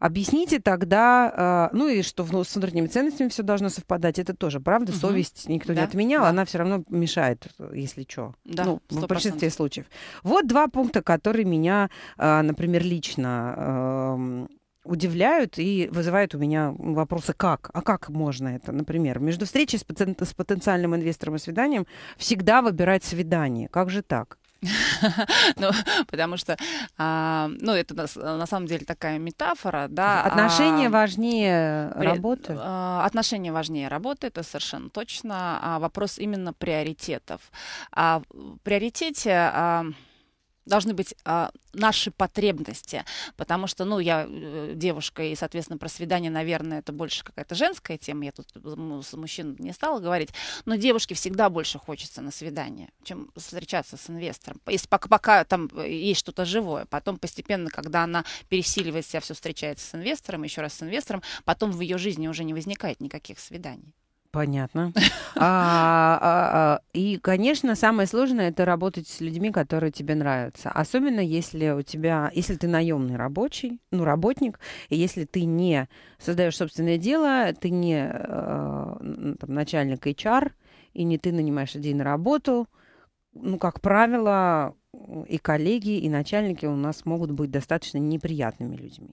Объясните тогда, э, ну и что с внутренними ценностями все должно совпадать, это тоже правда, угу. совесть никто да, не отменял, да. она все равно мешает, если что. Да, ну, в большинстве случаев. Вот два пункта, которые меня, э, например, лично эм, удивляют и вызывают у меня вопросы «как?». А как можно это? Например, между встречей с, пациент, с потенциальным инвестором и свиданием всегда выбирать свидание. Как же так? ну, потому что, а, ну, это на, на самом деле такая метафора, да. Отношения а, важнее при, работы. А, отношения важнее работы, это совершенно точно. А, вопрос именно приоритетов. А, в приоритете а, должны быть а, наши потребности, потому что, ну, я э, девушка, и, соответственно, про свидание, наверное, это больше какая-то женская тема, я тут с мужчин не стала говорить, но девушке всегда больше хочется на свидание, чем встречаться с инвестором, если пока, пока там э, есть что-то живое, потом постепенно, когда она пересиливает себя, все встречается с инвестором, еще раз с инвестором, потом в ее жизни уже не возникает никаких свиданий. Понятно. А, а, а, и, конечно, самое сложное это работать с людьми, которые тебе нравятся. Особенно если у тебя, если ты наемный рабочий, ну, работник, и если ты не создаешь собственное дело, ты не э, там, начальник HR, и не ты нанимаешь людей на работу, ну, как правило, и коллеги, и начальники у нас могут быть достаточно неприятными людьми.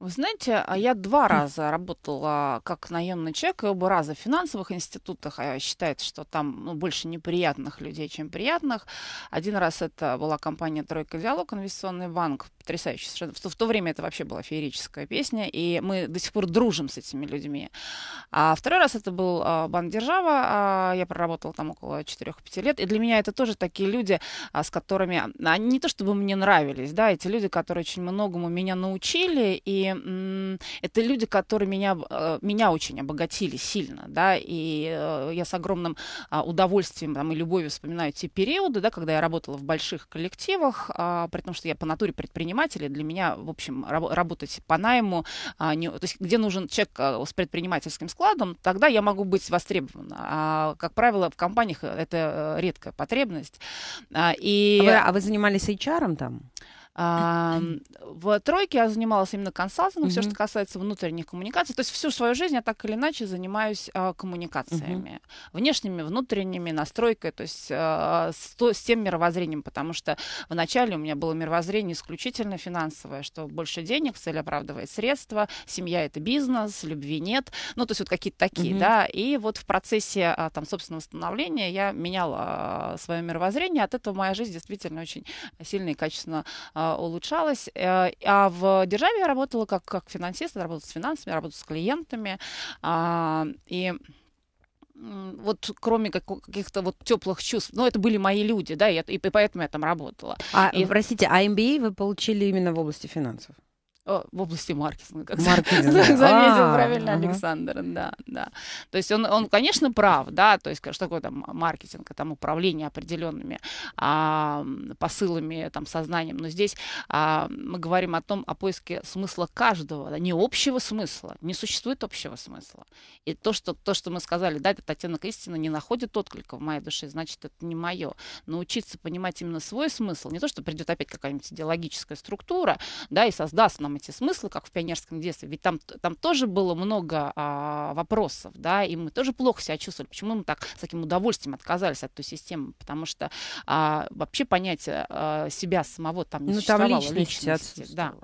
Вы знаете, а я два раза работала как наемный человек, и оба раза в финансовых институтах. А Считается, что там ну, больше неприятных людей, чем приятных. Один раз это была компания «Тройка Диалог», инвестиционный банк, потрясающе совершенно. В, в то время это вообще была феерическая песня, и мы до сих пор дружим с этими людьми. А второй раз это был а, Банд Держава, а, я проработала там около 4-5 лет, и для меня это тоже такие люди, а, с которыми, а, они не то чтобы мне нравились, да, эти люди, которые очень многому меня научили, и это люди, которые меня, а, меня очень обогатили сильно, да, и э, я с огромным а, удовольствием там, и любовью вспоминаю те периоды, да, когда я работала в больших коллективах, при том, что я по натуре предприниматель, предпринимателей. Для меня, в общем, раб- работать по найму, а, не, то есть где нужен чек а, с предпринимательским складом, тогда я могу быть востребована. А, как правило, в компаниях это э, редкая потребность. А, и... а, вы, а вы занимались HR там? в тройке я занималась именно консалтингом, mm-hmm. все, что касается внутренних коммуникаций. То есть всю свою жизнь я так или иначе занимаюсь а, коммуникациями. Mm-hmm. Внешними, внутренними, настройкой, то есть а, с, то, с тем мировоззрением. Потому что вначале у меня было мировоззрение исключительно финансовое, что больше денег, цель оправдывает средства, семья — это бизнес, любви нет. Ну, то есть вот какие-то такие, mm-hmm. да. И вот в процессе а, там собственного становления я меняла а, свое мировоззрение. От этого моя жизнь действительно очень сильно и качественно а, а, улучшалось. Э, а в державе я работала как, как финансист, работала с финансами, работала с клиентами. А, и вот кроме каких-то вот теплых чувств, но ну, это были мои люди, да, и, и поэтому я там работала. А, и... простите, а MBA вы получили именно в области финансов? в области маркетинга, как маркетинга. заметил а, правильно ага. Александр, да, да. То есть он, он, конечно, прав, да, то есть что такое там маркетинг, там управление определенными а, посылами, там, сознанием, но здесь а, мы говорим о том, о поиске смысла каждого, да, не общего смысла, не существует общего смысла. И то, что, то, что мы сказали, да, этот оттенок истины не находит отклика в моей душе, значит, это не мое. Научиться понимать именно свой смысл, не то, что придет опять какая-нибудь идеологическая структура, да, и создаст нам там эти смыслы, как в пионерском детстве, ведь там, там тоже было много а, вопросов, да, и мы тоже плохо себя чувствовали, почему мы так с таким удовольствием отказались от той системы, потому что а, вообще понятие а, себя самого там не ну, существовало. Там личности, личности да.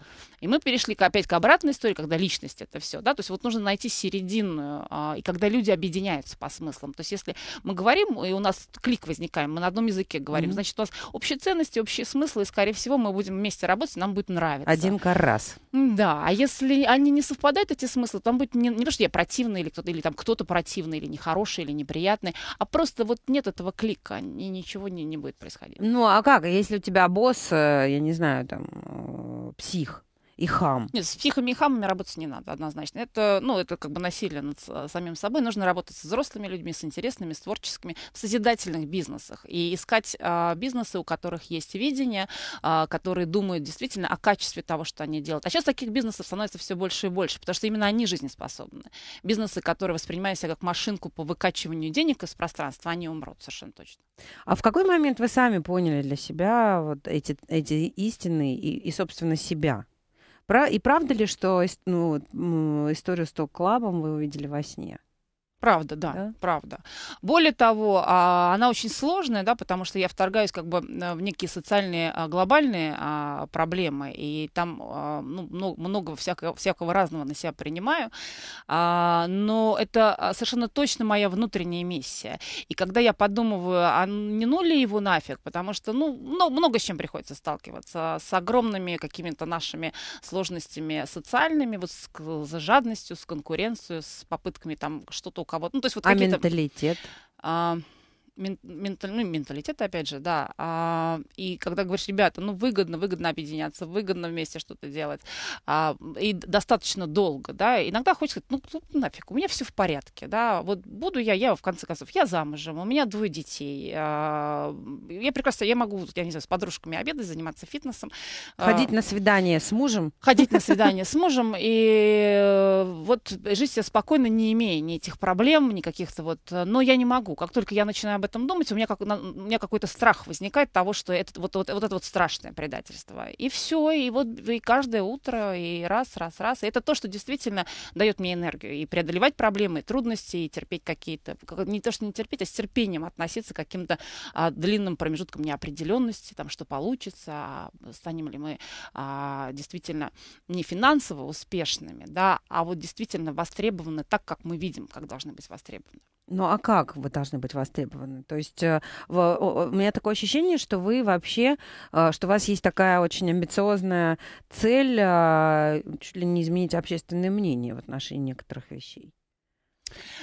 И мы перешли опять к обратной истории, когда личность это все, да, то есть вот нужно найти серединную, а, и когда люди объединяются по смыслам, то есть если мы говорим, и у нас клик возникает, мы на одном языке говорим, mm-hmm. значит, у нас общие ценности, общие смыслы, и, скорее всего, мы будем вместе работать, нам будет нравиться. Один раз. Да, а если они не совпадают, эти смыслы, там будет не, не то, что я противный или кто-то, или там кто-то противный, или нехороший, или неприятный, а просто вот нет этого клика, и ничего не, не будет происходить. Ну, а как, если у тебя босс, э, я не знаю, там, э, псих, и хам. Нет, с психами и хамами работать не надо однозначно. Это, ну, это как бы насилие над э, самим собой. Нужно работать с взрослыми людьми, с интересными, с творческими, в созидательных бизнесах. И искать а, бизнесы, у которых есть видение, а, которые думают действительно о качестве того, что они делают. А сейчас таких бизнесов становится все больше и больше, потому что именно они жизнеспособны. Бизнесы, которые воспринимают себя как машинку по выкачиванию денег из пространства, они умрут совершенно точно. А в какой момент вы сами поняли для себя вот эти, эти истины и, и собственно, себя? Про... И правда ли, что ну, историю с ток-клабом вы увидели во сне? Правда, да, да, правда. Более того, а, она очень сложная, да, потому что я вторгаюсь как бы в некие социальные а, глобальные а, проблемы, и там ну, много, много всякого, всякого разного на себя принимаю, но это совершенно точно моя внутренняя миссия. И когда я подумываю, а не ну ли его нафиг, потому что, ну, много с чем приходится сталкиваться, с огромными какими-то нашими сложностями социальными, вот с, с жадностью, с конкуренцией, с попытками там что-то кого-то. Ну, то есть вот а какие-то... менталитет? А, менталь, ну, менталитет, опять же, да. А, и когда говоришь, ребята, ну, выгодно, выгодно объединяться, выгодно вместе что-то делать, а, и достаточно долго, да, иногда хочется сказать, ну, ну, ну нафиг, у меня все в порядке, да, вот буду я, я, в конце концов, я замужем, у меня двое детей, а, я прекрасно, я могу, я не знаю, с подружками обедать, заниматься фитнесом. А, ходить а, на свидание с мужем? Ходить на свидание с мужем, и вот жить себе спокойно, не имея ни этих проблем, ни каких-то вот, но я не могу, как только я начинаю об этом этом думать, у меня, как, у меня какой-то страх возникает того, что это вот, вот, вот это вот страшное предательство. И все, и вот и каждое утро, и раз, раз, раз. И это то, что действительно дает мне энергию. И преодолевать проблемы, и трудности, и терпеть какие-то... Не то, что не терпеть, а с терпением относиться к каким-то а, длинным промежуткам неопределенности, там, что получится, а станем ли мы а, действительно не финансово успешными, да, а вот действительно востребованы так, как мы видим, как должны быть востребованы. Ну а как вы должны быть востребованы? То есть э, в, у меня такое ощущение, что вы вообще, э, что у вас есть такая очень амбициозная цель а, чуть ли не изменить общественное мнение в отношении некоторых вещей.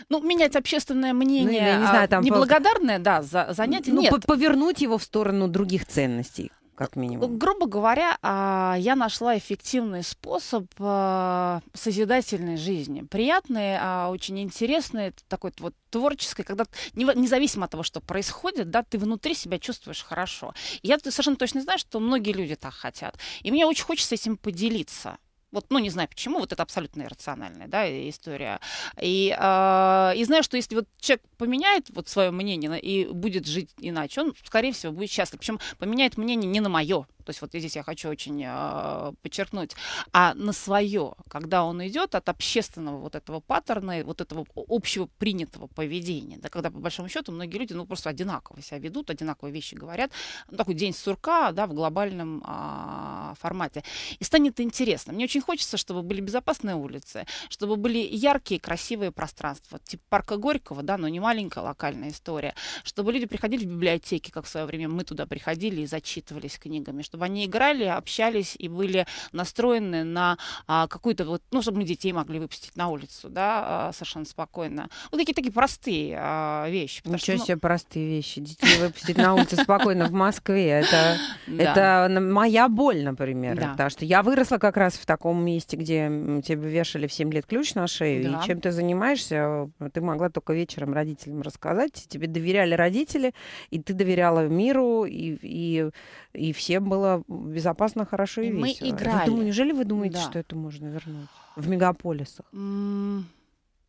Ну, менять общественное ну, мнение, ну, не знаю, а, там неблагодарное, да, за занятие, ну, нет. Повернуть его в сторону других ценностей как минимум. Грубо говоря, а, я нашла эффективный способ а, созидательной жизни. Приятный, а, очень интересный, такой вот творческий. когда независимо от того, что происходит, да, ты внутри себя чувствуешь хорошо. я совершенно точно знаю, что многие люди так хотят. И мне очень хочется этим поделиться. Вот, ну, не знаю почему, вот это абсолютно иррациональная да, история. И, э, и знаю, что если вот человек поменяет вот свое мнение и будет жить иначе, он, скорее всего, будет счастлив. Причем поменяет мнение не на мое, то есть вот здесь я хочу очень э, подчеркнуть, а на свое, когда он идет от общественного вот этого паттерна, вот этого общего принятого поведения, да, когда по большому счету многие люди, ну, просто одинаково себя ведут, одинаковые вещи говорят, ну, такой день сурка, да, в глобальном э, формате. И станет интересно. Мне очень хочется, чтобы были безопасные улицы, чтобы были яркие, красивые пространства, типа парка Горького, да, но не маленькая локальная история, чтобы люди приходили в библиотеки, как в свое время мы туда приходили и зачитывались книгами, чтобы чтобы они играли, общались и были настроены на а, какую-то вот, ну, чтобы мы детей могли выпустить на улицу, да, а, совершенно спокойно. Вот ну, такие такие простые а, вещи. Ничего что, ну... себе простые вещи. Детей выпустить на улицу спокойно в Москве. Это, это моя боль, например. Потому что я выросла как раз в таком месте, где тебе вешали в 7 лет ключ на шею. И чем ты занимаешься, а, ты могла только вечером родителям рассказать. Тебе доверяли родители, и ты доверяла миру, и, и, и всем было было безопасно, хорошо и, и весело. Мы играли. Я думаю, неужели вы думаете, да. что это можно вернуть в мегаполисах? Mm.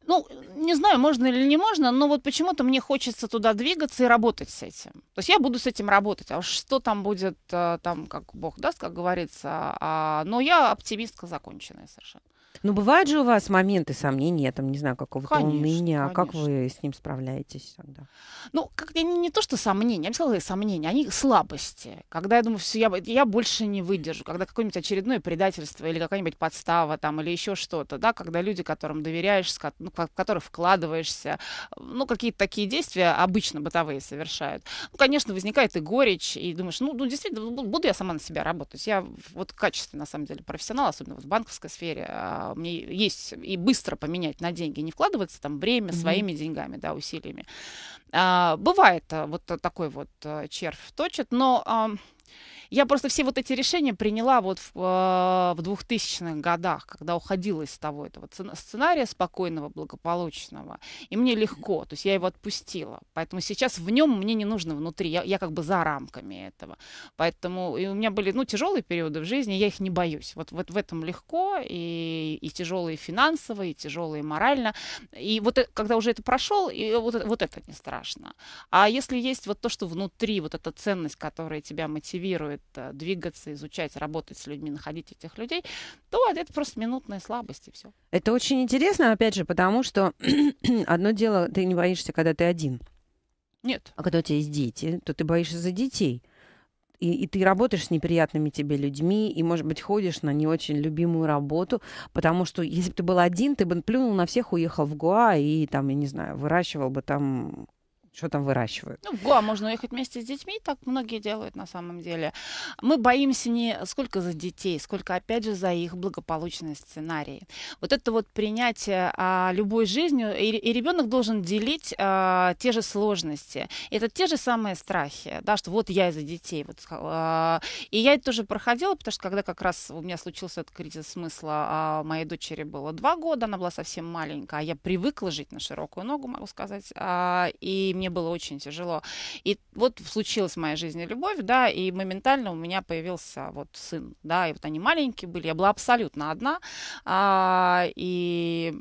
Ну, не знаю, можно или не можно, но вот почему-то мне хочется туда двигаться и работать с этим. То есть я буду с этим работать, а что там будет, э, там, как бог даст, как говорится. А, но я оптимистка законченная совершенно. Ну бывают же у вас моменты сомнения, там, не знаю, какого-то конечно, уныния. А конечно. Как вы с ним справляетесь тогда? Ну, как не, не то, что сомнения, я бы сказала, сомнения, они слабости. Когда я думаю, все, я, я больше не выдержу, когда какое-нибудь очередное предательство или какая-нибудь подстава там или еще что-то, да, когда люди, которым доверяешь, ну, в которых вкладываешься, ну, какие-то такие действия обычно бытовые совершают. Ну, конечно, возникает и горечь, и думаешь, ну, ну действительно, буду я сама на себя работать. Я вот качественно, на самом деле, профессионал, особенно вот в банковской сфере, а, а, мне есть и быстро поменять на деньги, не вкладываться там время mm-hmm. своими деньгами, да, усилиями. А, бывает а, вот такой вот а, червь точит, но я просто все вот эти решения приняла вот в, э, в 2000-х годах, когда уходила из того этого сценария спокойного, благополучного. И мне легко, то есть я его отпустила. Поэтому сейчас в нем мне не нужно внутри, я, я как бы за рамками этого. Поэтому и у меня были ну, тяжелые периоды в жизни, я их не боюсь. Вот, вот в этом легко, и, и тяжелые финансово, и тяжелые морально. И вот э, когда уже это прошел, и вот, вот это не страшно. А если есть вот то, что внутри, вот эта ценность, которая тебя мотивирует, стоит э, двигаться, изучать, работать с людьми, находить этих людей, то это просто минутная слабость и все. Это очень интересно, опять же, потому что одно дело, ты не боишься, когда ты один. Нет. А когда у тебя есть дети, то ты боишься за детей. И, и ты работаешь с неприятными тебе людьми, и, может быть, ходишь на не очень любимую работу, потому что если бы ты был один, ты бы плюнул на всех, уехал в Гуа и там, я не знаю, выращивал бы там что там выращивают. Ну, в Гоа можно уехать вместе с детьми, так многие делают на самом деле. Мы боимся не сколько за детей, сколько, опять же, за их благополучный сценарий. Вот это вот принятие а, любой жизнью, и, и ребенок должен делить а, те же сложности. Это те же самые страхи, да, что вот я из-за детей. Вот, а, и я это тоже проходила, потому что когда как раз у меня случился этот кризис смысла, а, моей дочери было два года, она была совсем маленькая, а я привыкла жить на широкую ногу, могу сказать, а, и мне было очень тяжело. И вот случилась в моей жизни любовь, да, и моментально у меня появился вот сын, да, и вот они маленькие были, я была абсолютно одна, а, и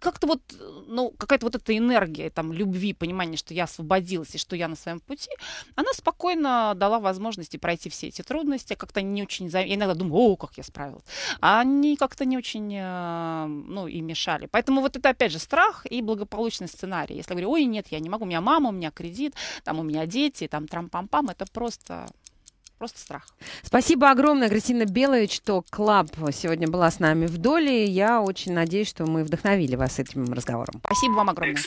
как-то вот, ну, какая-то вот эта энергия там любви, понимание, что я освободилась и что я на своем пути, она спокойно дала возможности пройти все эти трудности, как-то не очень... Я иногда думаю, о, как я справилась. А они как-то не очень, э, ну, и мешали. Поэтому вот это, опять же, страх и благополучный сценарий. Если я говорю, ой, нет, я не могу, у меня мама, у меня кредит, там у меня дети, там трам-пам-пам, это просто просто страх. Спасибо огромное, Кристина Белович, что Клаб сегодня была с нами в доле. Я очень надеюсь, что мы вдохновили вас этим разговором. Спасибо вам огромное.